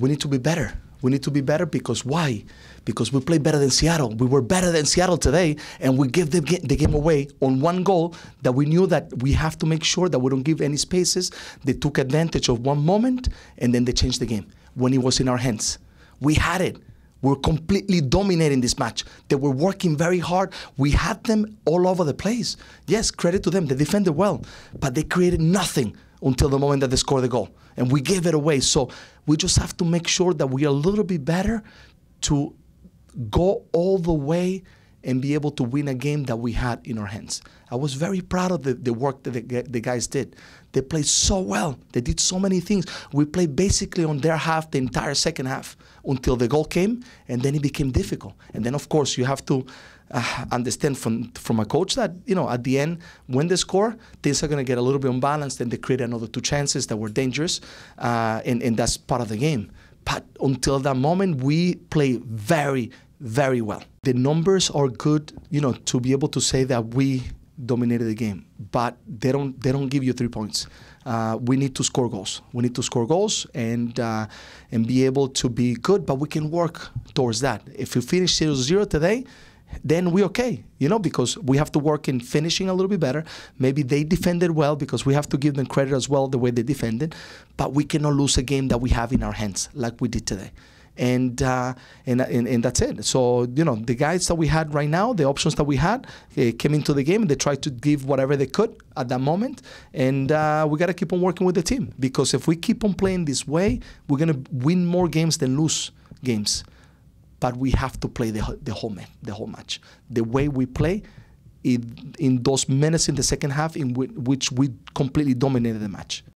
we need to be better. We need to be better because why? Because we play better than Seattle. We were better than Seattle today, and we give the, the game away on one goal that we knew that we have to make sure that we don't give any spaces. They took advantage of one moment, and then they changed the game when it was in our hands. We had it. We we're completely dominating this match. They were working very hard. We had them all over the place. Yes, credit to them. They defended well, but they created nothing until the moment that they score the goal. And we gave it away. So we just have to make sure that we are a little bit better to go all the way and be able to win a game that we had in our hands. I was very proud of the, the work that the, the, guys did. They played so well. They did so many things. We played basically on their half the entire second half until the goal came, and then it became difficult. And then, of course, you have to uh, understand from from a coach that you know at the end when they score things are going to get a little bit unbalanced and they create another two chances that were dangerous uh, and, and that's part of the game but until that moment we play very very well the numbers are good you know to be able to say that we dominated the game but they don't they don't give you three points uh, we need to score goals. We need to score goals and uh, and be able to be good, but we can work towards that. If you finish 0-0 today, then we're okay, you know, because we have to work in finishing a little bit better. Maybe they defended well because we have to give them credit as well the way they defended, but we cannot lose a game that we have in our hands like we did today. And, uh, and, and, and that's it. So you know the guys that we had right now, the options that we had, eh, came into the game and they tried to give whatever they could at that moment. And uh, we got to keep on working with the team because if we keep on playing this way, we're gonna win more games than lose games but we have to play the, the whole match. The whole match. The way we play, it, in those minutes in the second half, in which we completely dominated the match.